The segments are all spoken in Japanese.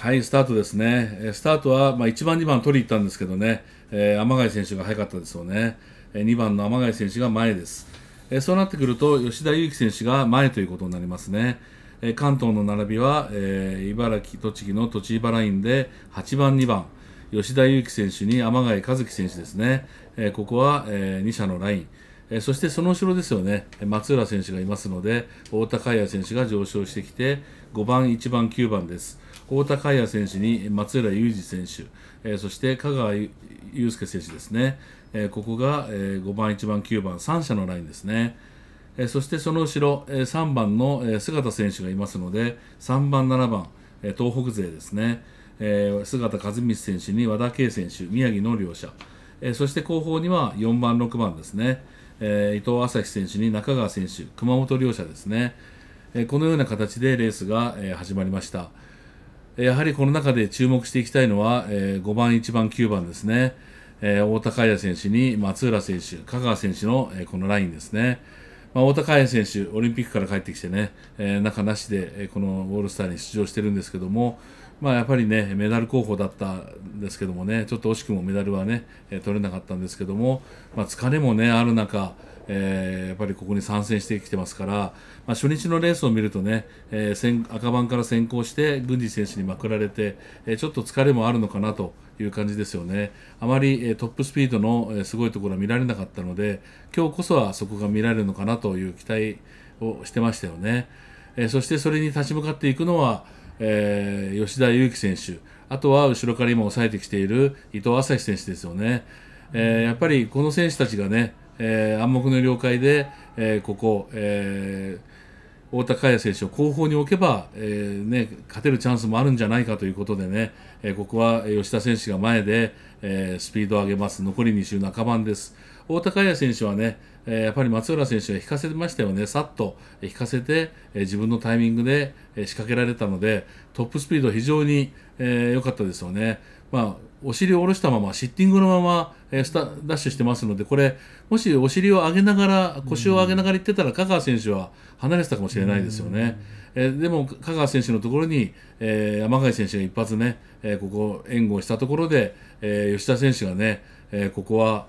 はい、スタートですね。スタートは、まあ、1番、2番取りに行ったんですけどね、えー、天貝選手が速かったですよね。2番の天貝選手が前です。えそうなってくると、吉田祐希選手が前ということになりますね。え関東の並びは、えー、茨城、栃木の栃茨ラインで8番、2番、吉田祐希選手に天貝和樹選手ですね。えここは、えー、2社のライン。えそしてその後ろですよね、松浦選手がいますので、太田海也選手が上昇してきて、5番、1番、9番です。太田海也選手に松浦雄二選手、えそして香川祐介選手ですね、えここが、え5番、1番、9番、3者のラインですね。えそしてその後ろ、え3番の、え姿選手がいますので、3番、7番、え東北勢ですね、え姿和光選手に和田圭選手、宮城の両者、えそして後方には4番、6番ですね。えー、伊藤朝日選手に中川選手、熊本両者ですね、えー、このような形でレースが、えー、始まりました。やはりこの中で注目していきたいのは、えー、5番、1番、9番ですね、えー、太田海也選手に松浦選手、香川選手の、えー、このラインですね。まあ、太田海也選手、オリンピックから帰ってきてね、えー、中なしで、えー、このオールスターに出場してるんですけども、まあ、やっぱりねメダル候補だったんですけどもねちょっと惜しくもメダルはね、え取れなかったんですけども、まあ、疲れもねある中、えー、やっぱりここに参戦してきてますから、まあ、初日のレースを見るとね、えー、赤番から先行して郡司選手にまくられて、えちょっと疲れもあるのかなと。いう感じですよねあまり、えトップスピードの、えすごいところは見られなかったので今日こそはそこが見られるのかなという期待をしてましたよね、えそしてそれに立ち向かっていくのは、えー、吉田祐希選手、あとは後ろから今抑えてきている伊藤朝日選手ですよね。えー、やっぱりこの選手たちがね、えー、暗黙の了解で、えー、ここ、えー、太田海也選手を後方に置けば、えーね、勝てるチャンスもあるんじゃないかということでね、えー、ここは吉田選手が前で、えー、スピードを上げます、残り2周半ばです。大高谷選手はね、えやっぱり松浦選手が引かせましたよね、さっと引かせて、え自分のタイミングで、え仕掛けられたので、トップスピード、非常に良、えかったですよね。まあお尻を下ろしたまま、シッティングのまま、えスタダッシュしてますので、これ、もしお尻を上げながら、腰を上げながら行ってたら、香川選手は離れてたかもしれないですよね。えでも、香川選手のところに、えー、山貝選手が一発ね、えー、ここ、援護をしたところで、え吉田選手がね、えここは、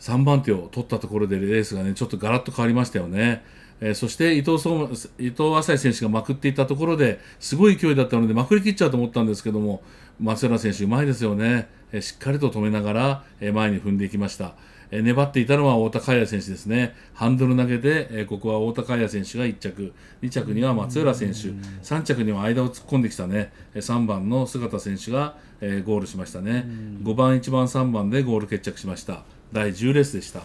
3番手を取ったところでレースがねちょっとガラッと変わりましたよね。えー、そして伊藤総伊藤浅井選手がまくっていたところですごい勢いだったのでまくりきっちゃうと思ったんですけども松浦選手、うまいですよね、えー、しっかりと止めながら、えー、前に踏んでいきました、え粘っていたのは太田海也選手ですねハンドル投げで、えここは太田海也選手が1着2着には松浦選手3着には間を突っ込んできたね3番の姿選手が、えゴールしましたね5番、1番、3番でゴール決着しました。第10レースでした